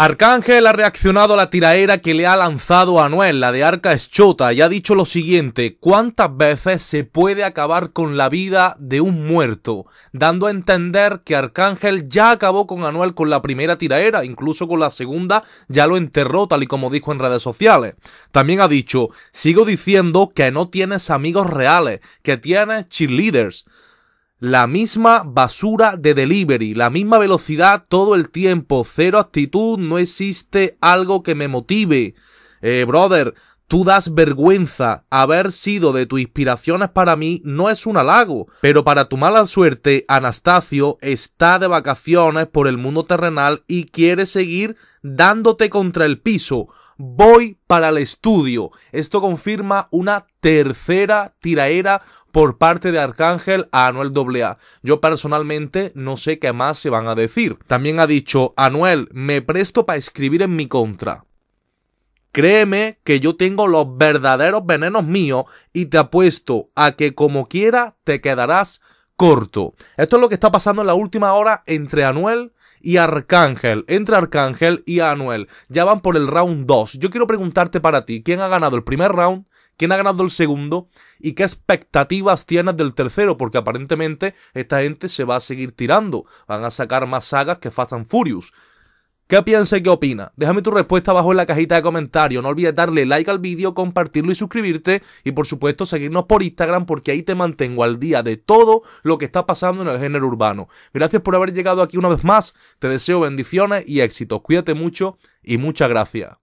Arcángel ha reaccionado a la tiraera que le ha lanzado Anuel, la de Arca Eschota, y ha dicho lo siguiente, ¿cuántas veces se puede acabar con la vida de un muerto? Dando a entender que Arcángel ya acabó con Anuel con la primera tiraera, incluso con la segunda ya lo enterró, tal y como dijo en redes sociales. También ha dicho, sigo diciendo que no tienes amigos reales, que tienes cheerleaders la misma basura de delivery, la misma velocidad todo el tiempo, cero actitud, no existe algo que me motive. Eh, brother, tú das vergüenza. Haber sido de tus inspiraciones para mí no es un halago. Pero para tu mala suerte, Anastasio está de vacaciones por el mundo terrenal y quiere seguir dándote contra el piso voy para el estudio. Esto confirma una tercera tiraera por parte de Arcángel a Anuel AA. Yo personalmente no sé qué más se van a decir. También ha dicho, Anuel, me presto para escribir en mi contra. Créeme que yo tengo los verdaderos venenos míos y te apuesto a que como quiera te quedarás corto. Esto es lo que está pasando en la última hora entre Anuel y Arcángel. Entre Arcángel y Anuel. Ya van por el round 2. Yo quiero preguntarte para ti, ¿quién ha ganado el primer round? ¿Quién ha ganado el segundo? ¿Y qué expectativas tienes del tercero? Porque aparentemente esta gente se va a seguir tirando. Van a sacar más sagas que Fast and Furious. ¿Qué piensas y qué opina? Déjame tu respuesta abajo en la cajita de comentarios. No olvides darle like al vídeo, compartirlo y suscribirte. Y por supuesto seguirnos por Instagram porque ahí te mantengo al día de todo lo que está pasando en el género urbano. Gracias por haber llegado aquí una vez más. Te deseo bendiciones y éxitos. Cuídate mucho y muchas gracias.